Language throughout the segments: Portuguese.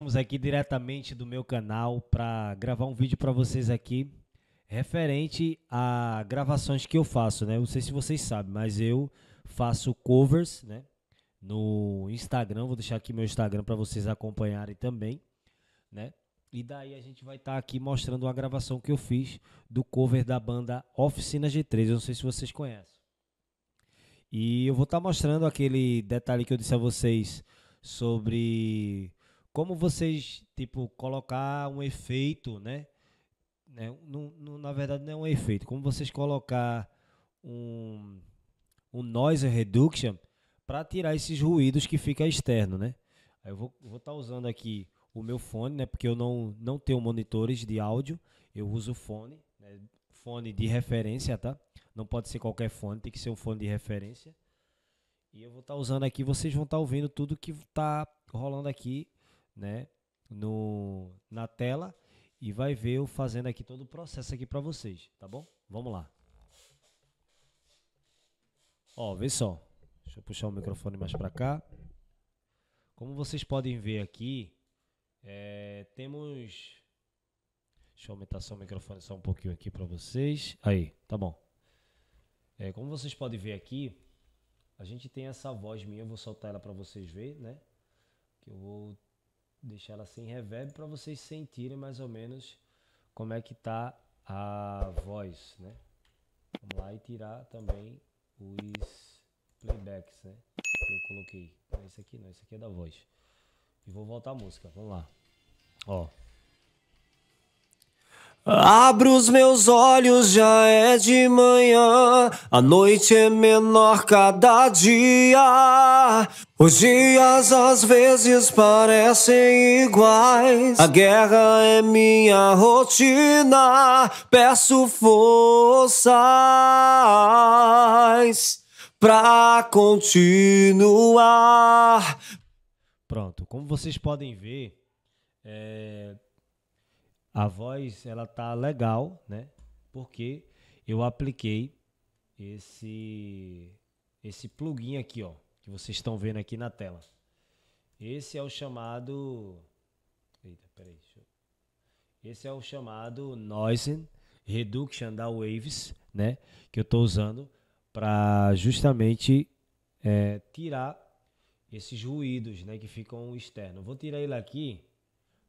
Estamos aqui diretamente do meu canal para gravar um vídeo para vocês aqui referente a gravações que eu faço, né? Eu não sei se vocês sabem, mas eu faço covers, né? No Instagram, vou deixar aqui meu Instagram para vocês acompanharem também, né? E daí a gente vai estar tá aqui mostrando uma gravação que eu fiz do cover da banda Oficina G3, eu não sei se vocês conhecem. E eu vou estar tá mostrando aquele detalhe que eu disse a vocês sobre como vocês, tipo, colocar um efeito, né? né? No, no, na verdade, não é um efeito. Como vocês colocar um, um noise reduction para tirar esses ruídos que fica externo, né? Eu vou estar tá usando aqui o meu fone, né? Porque eu não, não tenho monitores de áudio, eu uso fone, né? fone de referência, tá? Não pode ser qualquer fone, tem que ser um fone de referência. E eu vou estar tá usando aqui, vocês vão estar tá ouvindo tudo que está rolando aqui né, no, na tela e vai ver eu fazendo aqui todo o processo aqui para vocês, tá bom? Vamos lá. Ó, vê só. Deixa eu puxar o microfone mais para cá. Como vocês podem ver aqui, é, temos... Deixa eu aumentar só o microfone só um pouquinho aqui para vocês. Aí, tá bom. É, como vocês podem ver aqui, a gente tem essa voz minha, eu vou soltar ela para vocês verem, né? Que eu vou deixar ela sem reverb para vocês sentirem mais ou menos como é que tá a voz, né? Vamos lá e tirar também os playbacks, né? Que eu coloquei. Não é esse aqui, não. Esse aqui é da voz. E vou voltar a música. Vamos lá. Ó. Abro os meus olhos, já é de manhã. A noite é menor cada dia. Os dias às vezes parecem iguais. A guerra é minha rotina. Peço forças pra continuar. Pronto, como vocês podem ver, é a voz ela tá legal, né? Porque eu apliquei esse esse plugin aqui, ó, que vocês estão vendo aqui na tela. Esse é o chamado Eita, peraí, eu... Esse é o chamado noise reduction da Waves, né, que eu tô usando para justamente é, tirar esses ruídos, né, que ficam externos. Vou tirar ele aqui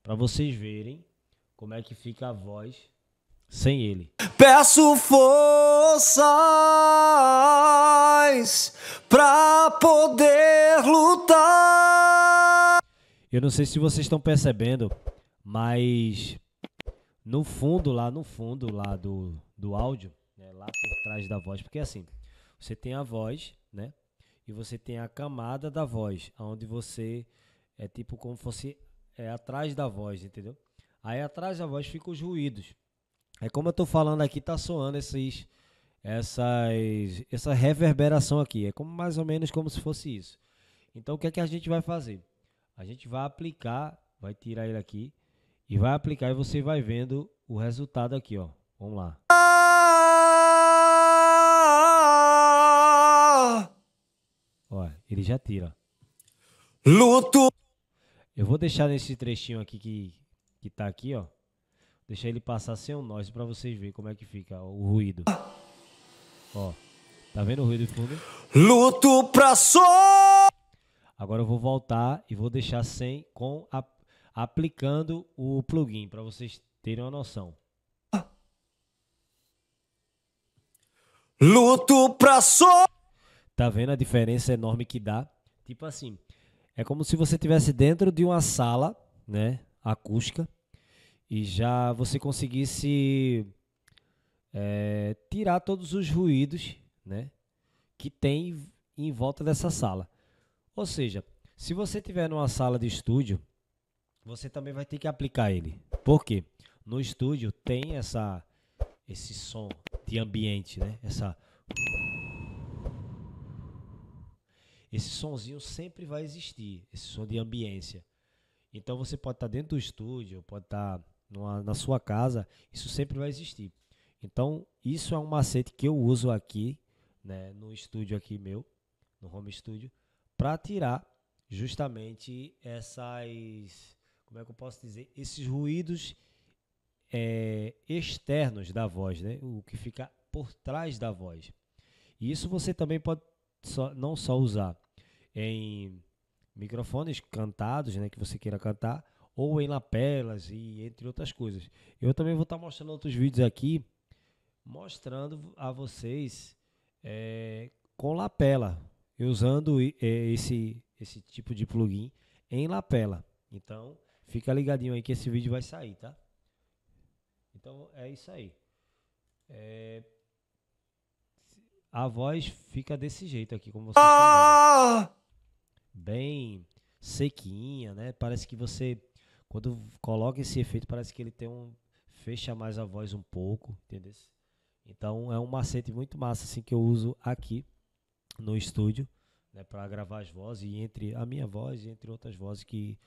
para vocês verem como é que fica a voz sem ele. Peço forças pra poder lutar. Eu não sei se vocês estão percebendo, mas no fundo, lá no fundo lá do, do áudio, né, lá por trás da voz, porque assim, você tem a voz, né? E você tem a camada da voz, onde você é tipo como fosse é atrás da voz, entendeu? Aí atrás da voz ficam os ruídos. É como eu tô falando aqui, tá soando esses, essas, essa reverberação aqui. É como mais ou menos como se fosse isso. Então o que é que a gente vai fazer? A gente vai aplicar, vai tirar ele aqui e vai aplicar e você vai vendo o resultado aqui, ó. Vamos lá. Ó, ele já tira. Luto. Eu vou deixar nesse trechinho aqui que que tá aqui, ó. Deixa ele passar sem o noise para vocês verem como é que fica ó, o ruído. Ó, tá vendo o ruído de fundo? Luto pra so... Agora eu vou voltar e vou deixar sem com a, aplicando o plugin para vocês terem uma noção. Luto pra so... Tá vendo a diferença enorme que dá? Tipo assim, é como se você tivesse dentro de uma sala, né? acústica e já você conseguisse é, tirar todos os ruídos né, que tem em volta dessa sala. Ou seja, se você tiver numa sala de estúdio, você também vai ter que aplicar ele. Por quê? No estúdio tem essa esse som de ambiente, né? Essa esse sonzinho sempre vai existir, esse som de ambiência. Então você pode estar tá dentro do estúdio, pode estar tá numa, na sua casa, isso sempre vai existir. Então isso é um macete que eu uso aqui, né, no estúdio aqui meu, no home studio, para tirar justamente essas, como é que eu posso dizer, esses ruídos é, externos da voz, né, o que fica por trás da voz. E isso você também pode só, não só usar em microfones cantados, né, que você queira cantar, ou em lapelas e entre outras coisas. Eu também vou estar tá mostrando outros vídeos aqui, mostrando a vocês é, com lapela, usando é, esse, esse tipo de plugin em lapela. Então, fica ligadinho aí que esse vídeo vai sair, tá? Então, é isso aí. É, a voz fica desse jeito aqui, como vocês ah! bem sequinha, né? Parece que você, quando coloca esse efeito, parece que ele tem um. fecha mais a voz um pouco, entendeu? Então é um macete muito massa, assim, que eu uso aqui no estúdio, né? para gravar as vozes, e entre a minha voz e entre outras vozes que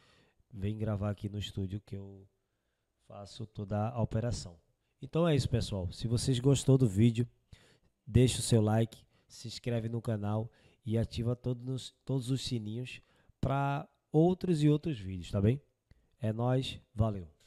vem gravar aqui no estúdio que eu faço toda a operação. Então é isso, pessoal. Se vocês gostou do vídeo, deixa o seu like, se inscreve no canal e ativa todos, todos os sininhos para outros e outros vídeos, tá bem? É nós, valeu.